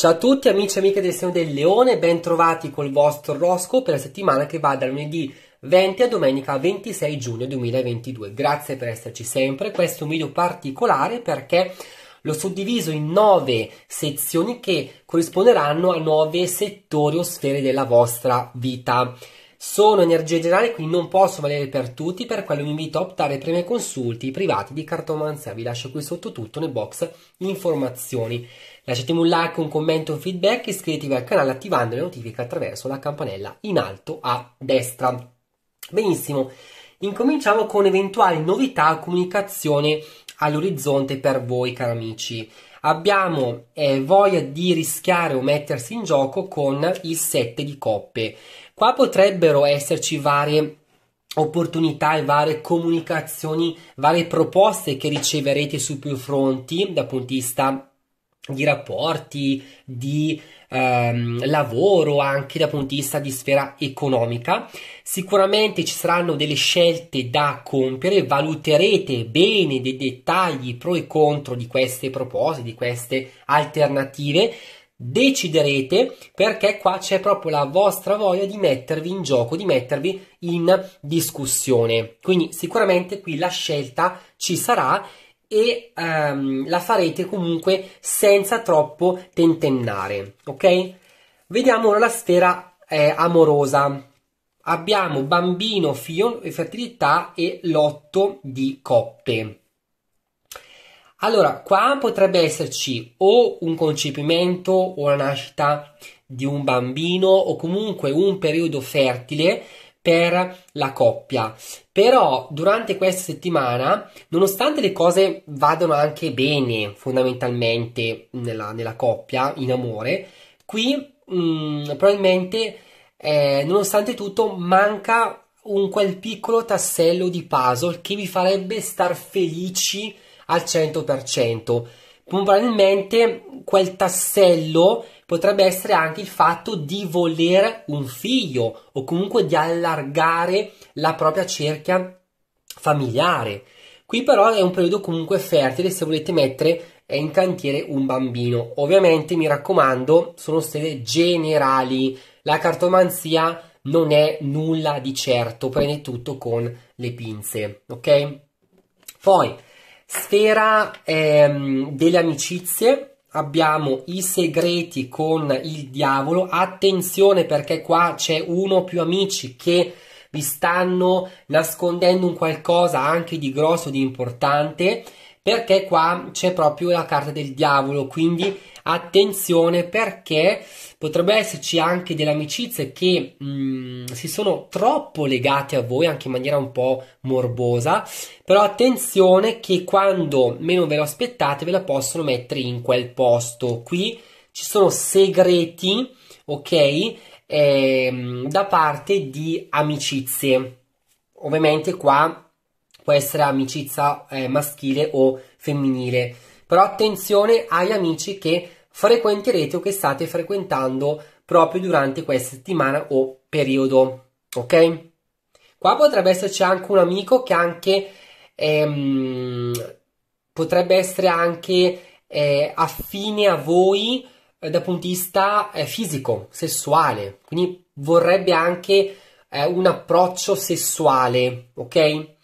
Ciao a tutti amici e amiche del Segno del Leone, ben trovati col vostro Rosco per la settimana che va da lunedì 20 a domenica 26 giugno 2022. Grazie per esserci sempre, questo è un video particolare perché l'ho suddiviso in nove sezioni che corrisponderanno a nove settori o sfere della vostra vita. Sono energie generali, quindi non posso valere per tutti, per quello vi invito a optare per i miei consulti privati di cartomanzia. Vi lascio qui sotto tutto nel box informazioni. Lasciatemi un like, un commento, un feedback, iscrivetevi al canale attivando le notifiche attraverso la campanella in alto a destra. Benissimo, incominciamo con eventuali novità comunicazione all'orizzonte per voi, cari amici abbiamo eh, voglia di rischiare o mettersi in gioco con il 7 di coppe. Qua potrebbero esserci varie opportunità e varie comunicazioni, varie proposte che riceverete su più fronti dal punto di vista di rapporti, di ehm, lavoro anche dal punto di vista di sfera economica. Sicuramente ci saranno delle scelte da compiere, valuterete bene dei dettagli pro e contro di queste proposte, di queste alternative. Deciderete perché qua c'è proprio la vostra voglia di mettervi in gioco, di mettervi in discussione. Quindi sicuramente qui la scelta ci sarà e um, la farete comunque senza troppo tentennare, ok? Vediamo ora la sfera eh, amorosa. Abbiamo bambino, figlio e eh, fertilità e lotto di coppe. Allora, qua potrebbe esserci o un concepimento o la nascita di un bambino o comunque un periodo fertile per la coppia. Però durante questa settimana, nonostante le cose vadano anche bene fondamentalmente nella, nella coppia, in amore, qui mh, mm, probabilmente, eh, nonostante tutto, manca un quel piccolo tassello di puzzle che vi farebbe star felici al 100%. Probabilmente quel tassello potrebbe essere anche il fatto di voler un figlio o comunque di allargare la propria cerchia familiare. Qui però è un periodo comunque fertile se volete mettere eh, in cantiere un bambino. Ovviamente mi raccomando, sono stelle generali. La cartomanzia non è nulla di certo, prende tutto con le pinze, ok? Poi, sfera ehm, delle amicizie, abbiamo i segreti con il diavolo. Attenzione perché qua c'è uno o più amici che vi stanno nascondendo un qualcosa anche di grosso, di importante perché qua c'è proprio la carta del diavolo, quindi attenzione perché potrebbe esserci anche delle amicizie che mh, mm, si sono troppo legate a voi anche in maniera un po' morbosa, però attenzione che quando meno ve lo aspettate ve la possono mettere in quel posto. Qui ci sono segreti, ok, ehm, da parte di amicizie. Ovviamente qua può essere amicizia eh, maschile o femminile. Però attenzione agli amici che frequenterete o che state frequentando proprio durante questa settimana o periodo. Ok? Qua potrebbe esserci anche un amico che anche ehm, potrebbe essere anche eh, affine a voi eh, dal punto di vista eh, fisico, sessuale. Quindi vorrebbe anche eh, un approccio sessuale, ok?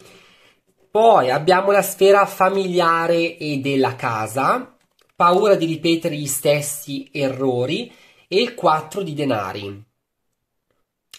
Poi abbiamo la sfera familiare e della casa, paura di ripetere gli stessi errori e il 4 di denari.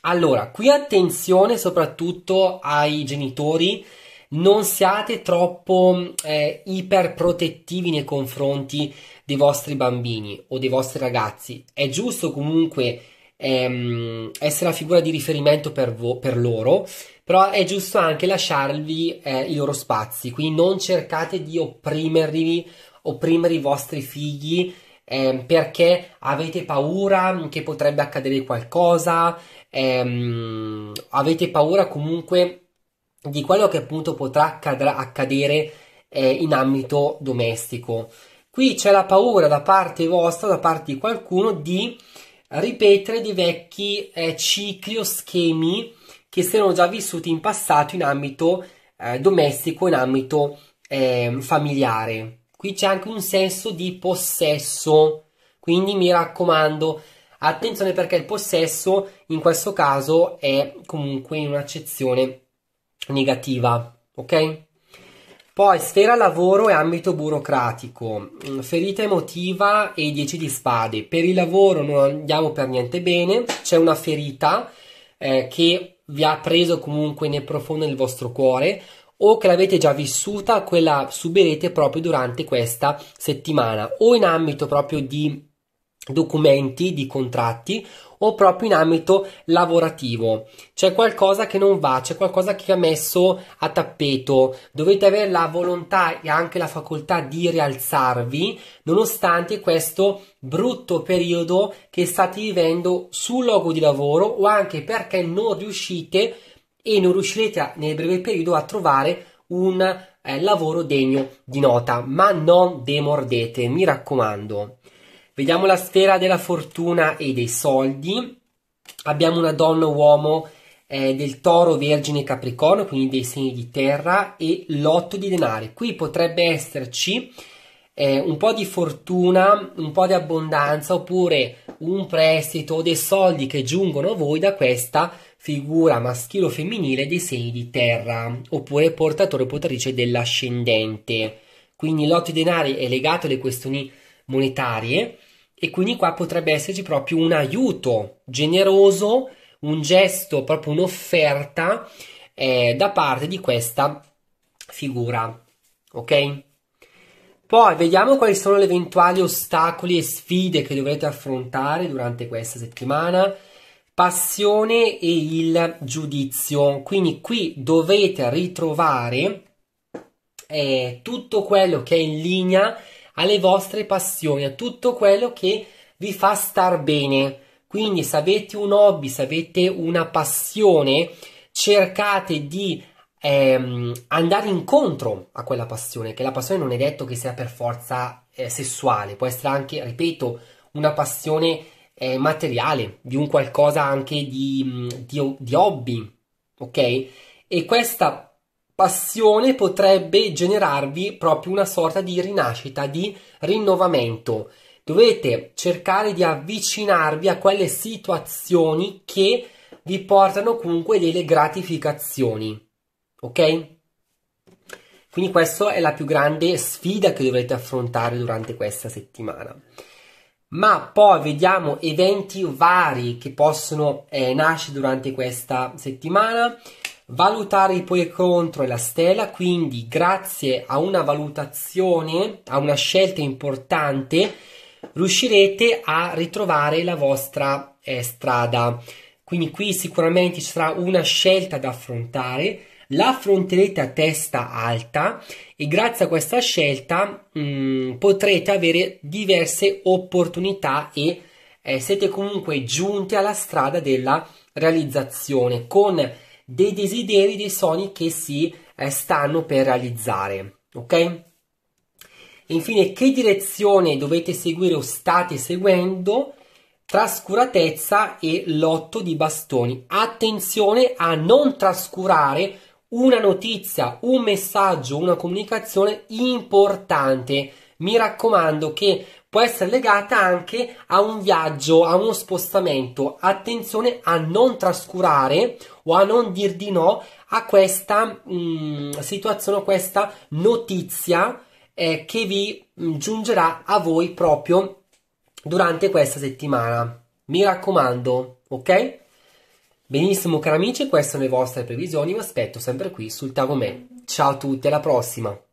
Allora, qui attenzione soprattutto ai genitori, non siate troppo eh, iperprotettivi nei confronti dei vostri bambini o dei vostri ragazzi. È giusto comunque ehm, essere la figura di riferimento per, vo- per loro, però è giusto anche lasciarvi eh, i loro spazi, quindi non cercate di opprimervi, opprimere i vostri figli ehm, perché avete paura che potrebbe accadere qualcosa, ehm, avete paura comunque di quello che appunto potrà accadra- accadere eh, in ambito domestico. Qui c'è la paura da parte vostra, da parte di qualcuno, di ripetere di vecchi eh, cicli o schemi che si erano già vissuti in passato in ambito eh, domestico, in ambito eh, familiare. Qui c'è anche un senso di possesso, quindi mi raccomando, attenzione perché il possesso in questo caso è comunque in un'accezione negativa, ok? Poi sfera lavoro e ambito burocratico, mm, ferita emotiva e 10 di spade. Per il lavoro non andiamo per niente bene, c'è una ferita eh, che vi ha preso comunque nel profondo del vostro cuore o che l'avete già vissuta, quella subirete proprio durante questa settimana o in ambito proprio di documenti di contratti o proprio in ambito lavorativo. C'è qualcosa che non va, c'è qualcosa che ha messo a tappeto. Dovete avere la volontà e anche la facoltà di rialzarvi nonostante questo brutto periodo che state vivendo sul luogo di lavoro o anche perché non riuscite e non riuscirete a, nel breve periodo a trovare un eh, lavoro degno di nota, ma non demordete, mi raccomando. Vediamo la sfera della fortuna e dei soldi. Abbiamo una donna uomo eh, del toro, vergine e capricorno, quindi dei segni di terra e l'otto di denari. Qui potrebbe esserci eh, un po' di fortuna, un po' di abbondanza oppure un prestito o dei soldi che giungono a voi da questa figura maschile o femminile dei segni di terra oppure portatore o portatrice dell'ascendente. Quindi l'otto di denari è legato alle questioni monetarie e quindi qua potrebbe esserci proprio un aiuto generoso, un gesto, proprio un'offerta eh, da parte di questa figura. Ok? Poi vediamo quali sono gli eventuali ostacoli e sfide che dovrete affrontare durante questa settimana. Passione e il giudizio. Quindi qui dovete ritrovare eh, tutto quello che è in linea alle vostre passioni, a tutto quello che vi fa star bene. Quindi se avete un hobby, se avete una passione, cercate di ehm, andare incontro a quella passione, che la passione non è detto che sia per forza eh, sessuale, può essere anche, ripeto, una passione eh, materiale, di un qualcosa anche di, mm, di, di hobby, ok? E questa passione potrebbe generarvi proprio una sorta di rinascita, di rinnovamento. Dovete cercare di avvicinarvi a quelle situazioni che vi portano comunque delle gratificazioni. Ok? Quindi questa è la più grande sfida che dovrete affrontare durante questa settimana. Ma poi vediamo eventi vari che possono eh, nascere durante questa settimana valutare i pro e contro e la stella, quindi grazie a una valutazione, a una scelta importante, riuscirete a ritrovare la vostra eh, strada. Quindi qui sicuramente ci sarà una scelta da affrontare, la affronterete a testa alta e grazie a questa scelta mh, mm, potrete avere diverse opportunità e eh, siete comunque giunti alla strada della realizzazione con dei desideri, dei sogni che si eh, stanno per realizzare. Ok? Infine, che direzione dovete seguire o state seguendo? Trascuratezza e lotto di bastoni. Attenzione a non trascurare una notizia, un messaggio, una comunicazione importante. Mi raccomando che può essere legata anche a un viaggio, a uno spostamento. Attenzione a non trascurare o a non dir di no a questa mh, mm, situazione, a questa notizia eh, che vi mh, mm, giungerà a voi proprio durante questa settimana. Mi raccomando, ok? Benissimo cari amici, queste sono le vostre previsioni, vi aspetto sempre qui sul Tavomè. Ciao a tutti, alla prossima!